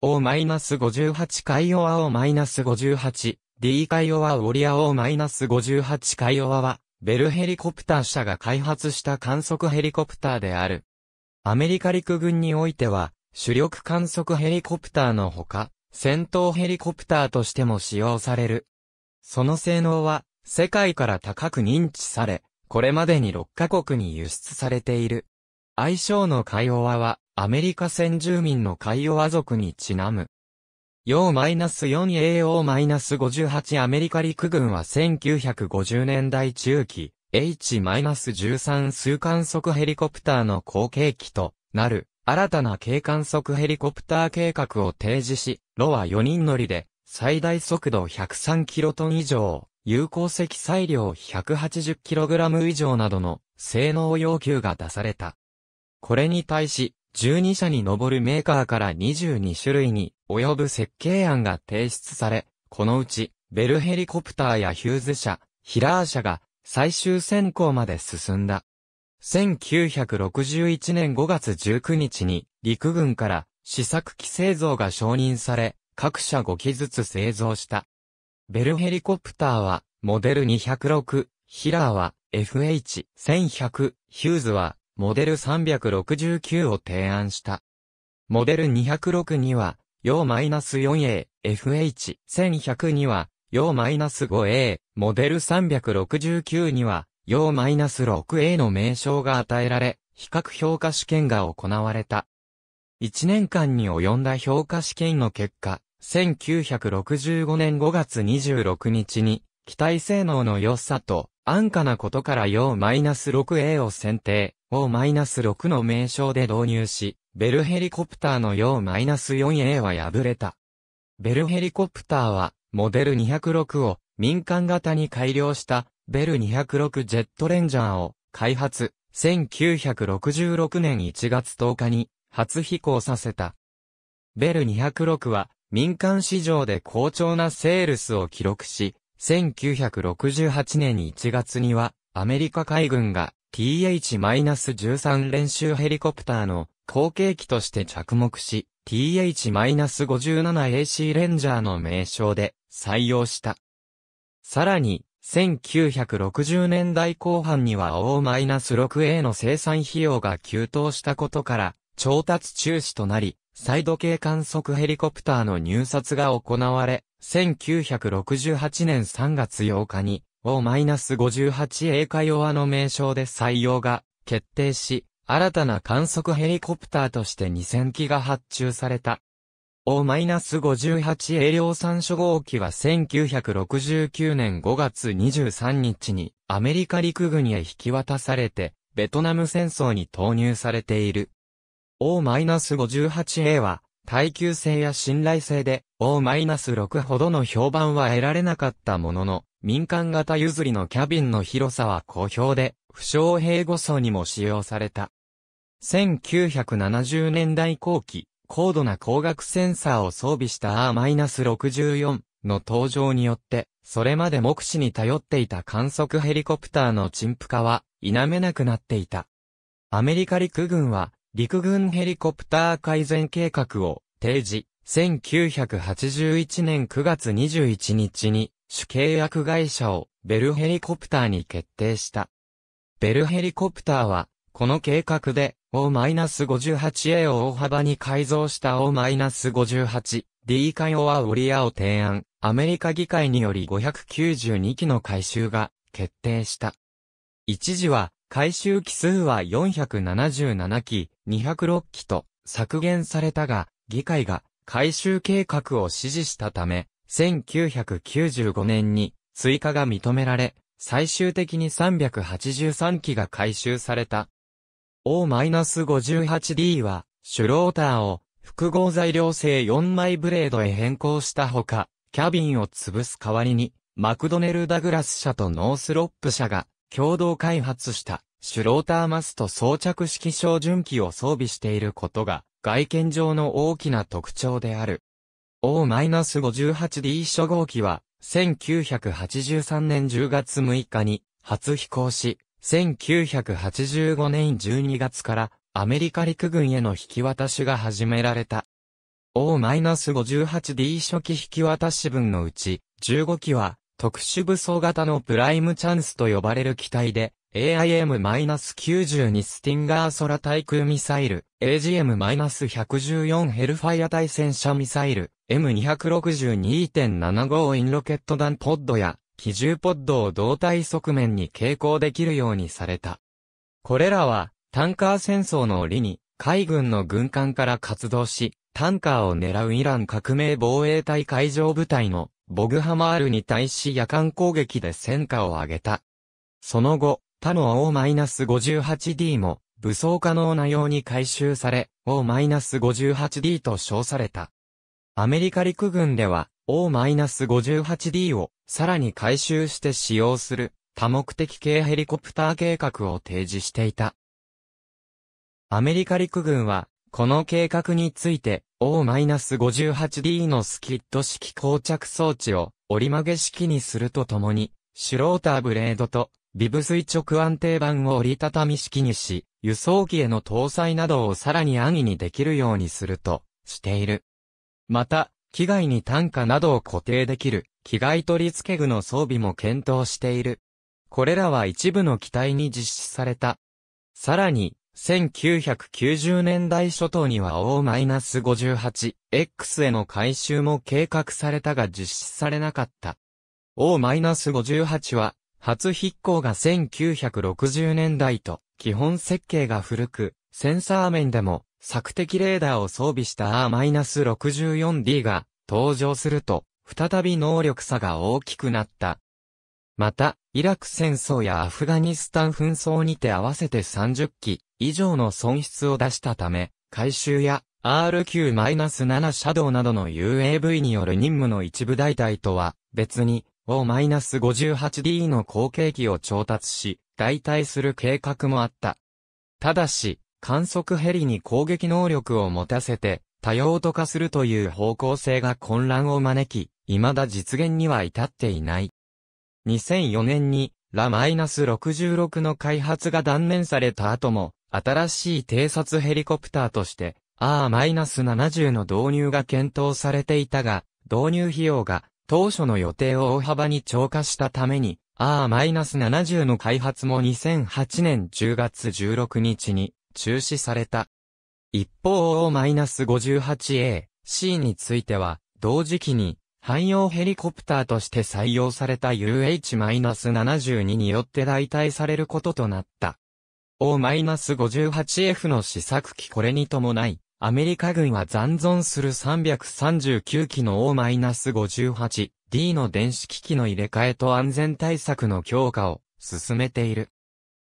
O-58 カイオア O-58、D カイオア・ウォリア O-58 カイオアは、ベルヘリコプター社が開発した観測ヘリコプターである。アメリカ陸軍においては、主力観測ヘリコプターのほか、戦闘ヘリコプターとしても使用される。その性能は、世界から高く認知され、これまでに6カ国に輸出されている。愛称のカイオアは、アメリカ先住民のカイオワ族にちなむ。ヨー -4AO-58 アメリカ陸軍は1950年代中期、H-13 数観測ヘリコプターの後継機となる新たな軽観測ヘリコプター計画を提示し、ロは4人乗りで最大速度103キロトン以上、有効積載量180キログラム以上などの性能要求が出された。これに対し、12社に上るメーカーから22種類に及ぶ設計案が提出され、このうち、ベルヘリコプターやヒューズ社、ヒラー社が最終選考まで進んだ。1961年5月19日に陸軍から試作機製造が承認され、各社5機ずつ製造した。ベルヘリコプターはモデル206、ヒラーは FH1100、ヒューズはモデル369を提案した。モデル206には、4 -4A、FH、1100には、4 -5A、モデル369には、4 -6A の名称が与えられ、比較評価試験が行われた。1年間に及んだ評価試験の結果、1965年5月26日に、機体性能の良さと、安価なことから用 -6A を選定、O-6 の名称で導入し、ベルヘリコプターの用 -4A は破れた。ベルヘリコプターは、モデル206を民間型に改良したベル206ジェットレンジャーを開発、1966年1月10日に初飛行させた。ベル206は民間市場で好調なセールスを記録し、1968年1月には、アメリカ海軍が TH-13 練習ヘリコプターの後継機として着目し、TH-57AC レンジャーの名称で採用した。さらに、1960年代後半には O-6A の生産費用が急騰したことから、調達中止となり、サイド系観測ヘリコプターの入札が行われ、1968年3月8日に、O-58A カヨアの名称で採用が決定し、新たな観測ヘリコプターとして2000機が発注された。O-58A 量産初号機は1969年5月23日にアメリカ陸軍へ引き渡されて、ベトナム戦争に投入されている。O-58A は、耐久性や信頼性で O-6 ほどの評判は得られなかったものの、民間型譲りのキャビンの広さは好評で、不傷兵護層にも使用された。1970年代後期、高度な光学センサーを装備した R-64 の登場によって、それまで目視に頼っていた観測ヘリコプターの陳腐化は否めなくなっていた。アメリカ陸軍は陸軍ヘリコプター改善計画を提示、1981年9月21日に主契約会社をベルヘリコプターに決定した。ベルヘリコプターは、この計画で O-58A を大幅に改造した O-58D カヨアウリアを提案、アメリカ議会により592機の改修が決定した。一時は、回収機数は477機、206機と削減されたが、議会が改修計画を支持したため、1995年に追加が認められ、最終的に383機が回収された。O-58D は、シュローターを複合材料製4枚ブレードへ変更したほか、キャビンを潰す代わりに、マクドネル・ダグラス社とノースロップ社が共同開発したシュローターマスト装着式照準器を装備していることが、外見上の大きな特徴である。O-58D 初号機は、1983年10月6日に初飛行し、1985年12月からアメリカ陸軍への引き渡しが始められた。O-58D 初期引き渡し分のうち、15機は特殊武装型のプライムチャンスと呼ばれる機体で、AIM-92 スティンガー空対空ミサイル、AGM-114 ヘルファイア対戦車ミサイル、M262.75 インロケット弾ポッドや、機銃ポッドを胴体側面に携行できるようにされた。これらは、タンカー戦争の折に、海軍の軍艦から活動し、タンカーを狙うイラン革命防衛隊海上部隊のボグハマールに対し夜間攻撃で戦果を上げた。その後、他の O-58D も武装可能なように回収され、O-58D と称された。アメリカ陸軍では O-58D をさらに回収して使用する多目的系ヘリコプター計画を提示していた。アメリカ陸軍はこの計画について O-58D のスキッド式膠着装置を折り曲げ式にするとともに、シュローターブレードとビブ垂直安定板を折りたたみ式にし、輸送機への搭載などをさらに安易にできるようにするとしている。また、機外に単価などを固定できる、機外取付具の装備も検討している。これらは一部の機体に実施された。さらに、1990年代初頭には O-58X への回収も計画されたが実施されなかった。O-58 は初筆行が1960年代と、基本設計が古く、センサー面でも、索敵レーダーを装備した R-64D が登場すると、再び能力差が大きくなった。また、イラク戦争やアフガニスタン紛争にて合わせて30機以上の損失を出したため、回収や RQ-7 シャドウなどの UAV による任務の一部代替とは別に O-58D の後継機を調達し、代替する計画もあった。ただし、観測ヘリに攻撃能力を持たせて、多用途化するという方向性が混乱を招き、未だ実現には至っていない。2004年に、ラ -66 の開発が断念された後も、新しい偵察ヘリコプターとして、R-70 の導入が検討されていたが、導入費用が当初の予定を大幅に超過したために、R-70 の開発も2008年10月16日に中止された。一方 O-58A、C については、同時期に、汎用ヘリコプターとして採用された UH-72 によって代替されることとなった。O-58F の試作機これに伴い、アメリカ軍は残存する339機の O-58D の電子機器の入れ替えと安全対策の強化を進めている。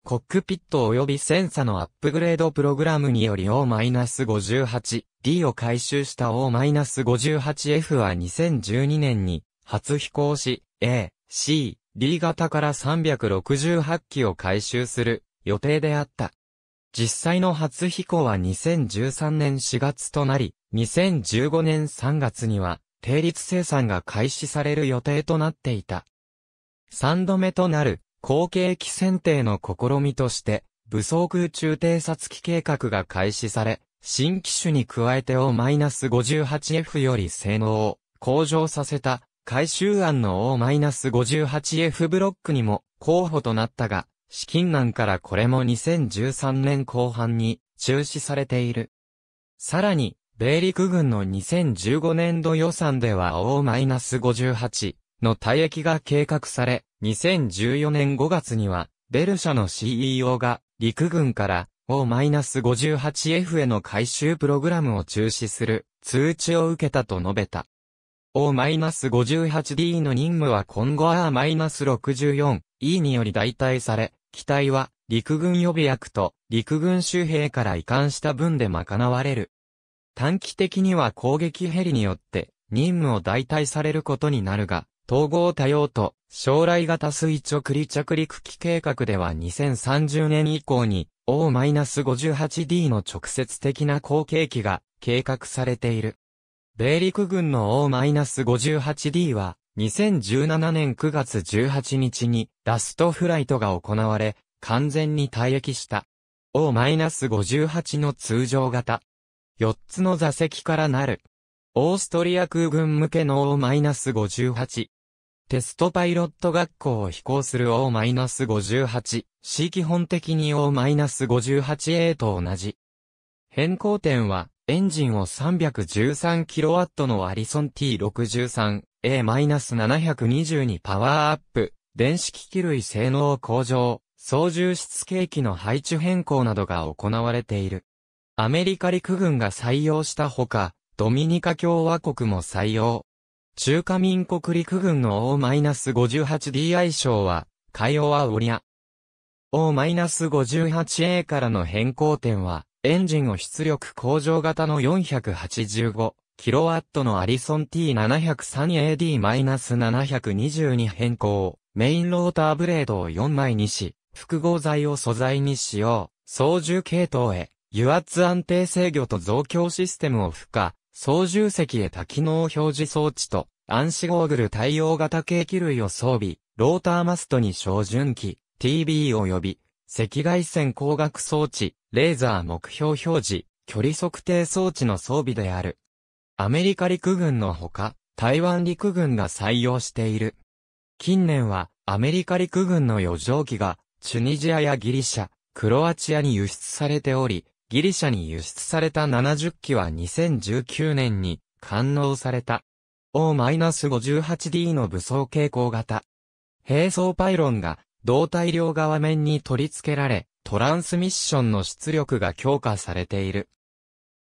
コックピット及びセンサのアップグレードプログラムにより O-58D を回収した O-58F は2012年に初飛行し A、C、D 型から368機を回収する予定であった。実際の初飛行は2013年4月となり、2015年3月には、定率生産が開始される予定となっていた。3度目となる、後継機選定の試みとして、武装空中偵察機計画が開始され、新機種に加えて O-58F より性能を向上させた改修案の O-58F ブロックにも候補となったが、資金難からこれも2013年後半に中止されている。さらに、米陸軍の2015年度予算では O-58 の退役が計画され、2014年5月には、ベル社の CEO が陸軍から O-58F への回収プログラムを中止する通知を受けたと述べた。O-58D の任務は今後 R-64E により代替され、機体は陸軍予備役と陸軍周兵から移管した分で賄われる。短期的には攻撃ヘリによって任務を代替されることになるが、統合多用と将来型垂直離着陸機計画では2030年以降に O-58D の直接的な後継機が計画されている。米陸軍の O-58D は2017年9月18日にラストフライトが行われ、完全に退役した。O-58 の通常型。4つの座席からなる。オーストリア空軍向けの O-58。テストパイロット学校を飛行する O-58。C 基本的に O-58A と同じ。変更点はエンジンを 313kW のアリソン t 6 3 a 7 2にパワーアップ、電子機器類性能向上、操縦室計器の配置変更などが行われている。アメリカ陸軍が採用したほか、ドミニカ共和国も採用。中華民国陸軍の O-58DI 賞は、海洋アオリア。O-58A からの変更点は、エンジンを出力向上型の 485kW のアリソン t 7 0 3 a d 7 2 0に変更。メインローターブレードを4枚にし、複合材を素材に使用。操縦系統へ、油圧安定制御と増強システムを付加。操縦席へ多機能表示装置と、暗視ゴーグル対応型計器類を装備。ローターマストに照準器、TB 及び赤外線光学装置、レーザー目標表示、距離測定装置の装備である。アメリカ陸軍のほか、台湾陸軍が採用している。近年は、アメリカ陸軍の余剰機が、チュニジアやギリシャ、クロアチアに輸出されており、ギリシャに輸出された70機は2019年に、完納された。O-58D の武装傾向型。並走パイロンが同体両側面に取り付けられ、トランスミッションの出力が強化されている。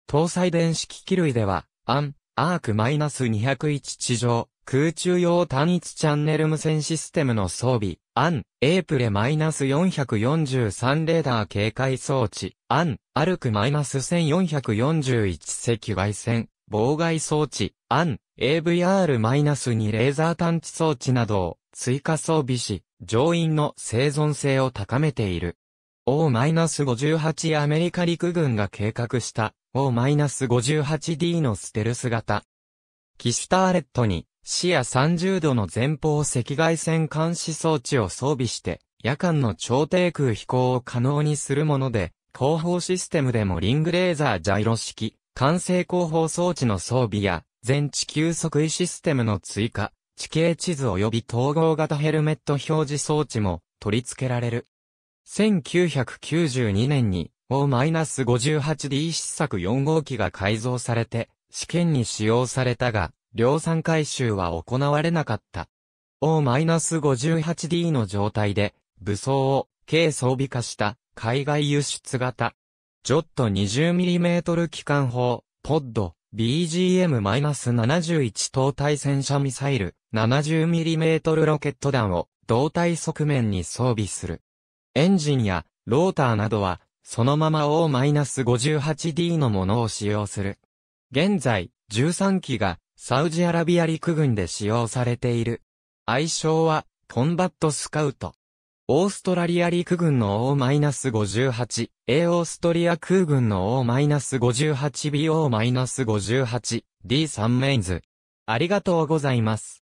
搭載電子機器類では、アン、アーク -201 地上、空中用単一チャンネル無線システムの装備、アン、エープレ -443 レーダー警戒装置、アン、アルク -1441 赤外線、妨害装置、アン、AVR-2 レーザー探知装置などを追加装備し、乗員の生存性を高めている。O-58 アメリカ陸軍が計画した O-58D のステルス型。キスターレットに視野30度の前方赤外線監視装置を装備して、夜間の超低空飛行を可能にするもので、後方システムでもリングレーザージャイロ式、完成後方装置の装備や、全地球測位システムの追加、地形地図及び統合型ヘルメット表示装置も取り付けられる。1992年に O-58D 試作4号機が改造されて試験に使用されたが、量産回収は行われなかった。O-58D の状態で武装を軽装備化した海外輸出型。ジョット 20mm 機関砲、ポッド BGM-71 等対戦車ミサイル 70mm ロケット弾を胴体側面に装備する。エンジンやローターなどはそのまま O-58D のものを使用する。現在、13機がサウジアラビア陸軍で使用されている。愛称はコンバットスカウト。オーストラリア陸軍の O-58、A オーストリア空軍の O-58BO-58、D3 メインズ。ありがとうございます。